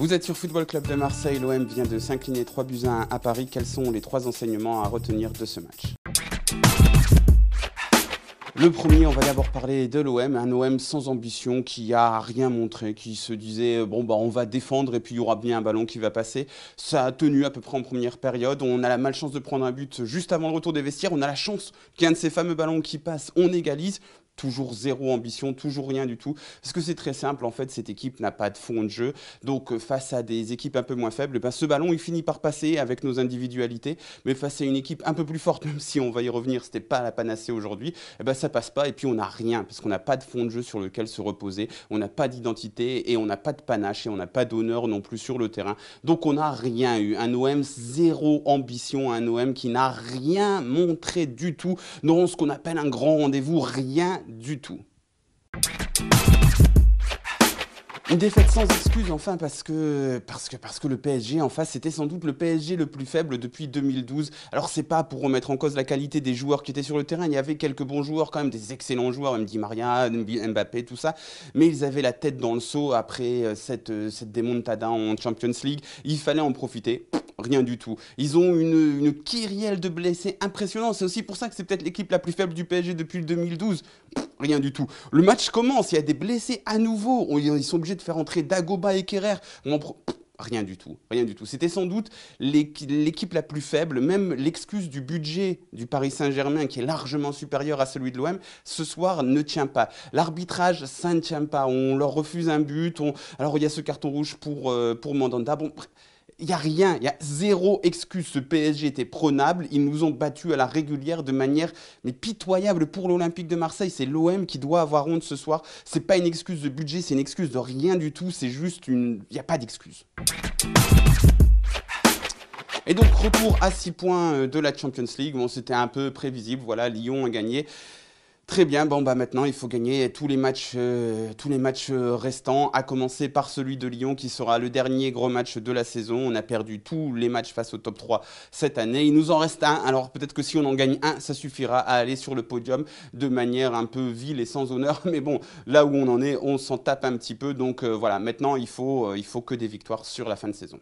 Vous êtes sur Football Club de Marseille. L'OM vient de s'incliner 3 buts à 1 à Paris. Quels sont les trois enseignements à retenir de ce match le premier, on va d'abord parler de l'OM, un OM sans ambition qui a rien montré, qui se disait euh, bon bah on va défendre et puis il y aura bien un ballon qui va passer. Ça a tenu à peu près en première période. On a la malchance de prendre un but juste avant le retour des vestiaires. On a la chance qu'un de ces fameux ballons qui passe, on égalise toujours zéro ambition, toujours rien du tout. Parce que c'est très simple, en fait, cette équipe n'a pas de fond de jeu. Donc, euh, face à des équipes un peu moins faibles, eh ben, ce ballon, il finit par passer avec nos individualités. Mais face à une équipe un peu plus forte, même si on va y revenir, c'était pas la panacée aujourd'hui, eh ben, ça passe pas. Et puis, on n'a rien, parce qu'on n'a pas de fond de jeu sur lequel se reposer. On n'a pas d'identité et on n'a pas de panache et on n'a pas d'honneur non plus sur le terrain. Donc, on n'a rien eu. Un OM zéro ambition, un OM qui n'a rien montré du tout dans ce qu'on appelle un grand rendez-vous, rien du tout. Une défaite sans excuse enfin parce que parce que le PSG en face c'était sans doute le PSG le plus faible depuis 2012. Alors c'est pas pour remettre en cause la qualité des joueurs qui étaient sur le terrain, il y avait quelques bons joueurs quand même, des excellents joueurs, Di Maria, Mbappé, tout ça, mais ils avaient la tête dans le seau après euh, cette euh, cette démontada en Champions League, il fallait en profiter rien du tout. Ils ont une, kyrielle de blessés impressionnants. C'est aussi pour ça que c'est peut-être l'équipe la plus faible du PSG depuis 2012. rien du tout. Le match commence, il y a des blessés à nouveau. Ils sont obligés de faire entrer Dagoba et Kerrer. Rien du tout, rien du tout. C'était sans doute l'équipe la plus faible, même l'excuse du budget du Paris Saint-Germain, qui est largement supérieur à celui de l'OM, ce soir ne tient pas. L'arbitrage, ça ne tient pas. On leur refuse un but. On... Alors il y a ce carton rouge pour, euh, pour Mandanda. Bon, il n'y a rien, il y a zéro excuse. Ce PSG était prônable. Ils nous ont battus à la régulière de manière mais pitoyable pour l'Olympique de Marseille. C'est l'OM qui doit avoir honte ce soir. C'est pas une excuse de budget, c'est une excuse de rien du tout. C'est juste Il n'y a pas d'excuse. Et donc retour à 6 points euh, de la Champions League. Bon, c'était un peu prévisible. Voilà, Lyon a gagné. Très bien, bon bah maintenant il faut gagner tous les matchs, euh, tous les matchs euh, restants, à commencer par celui de Lyon qui sera le dernier gros match de la saison. On a perdu tous les matchs face au top 3 cette année. Il nous en reste un, alors peut-être que si on en gagne un, ça suffira à aller sur le podium de manière un peu vile et sans honneur. Mais bon, là où on en est, on s'en tape un petit peu. Donc euh, voilà, maintenant il faut, il faut que des victoires sur la fin de saison.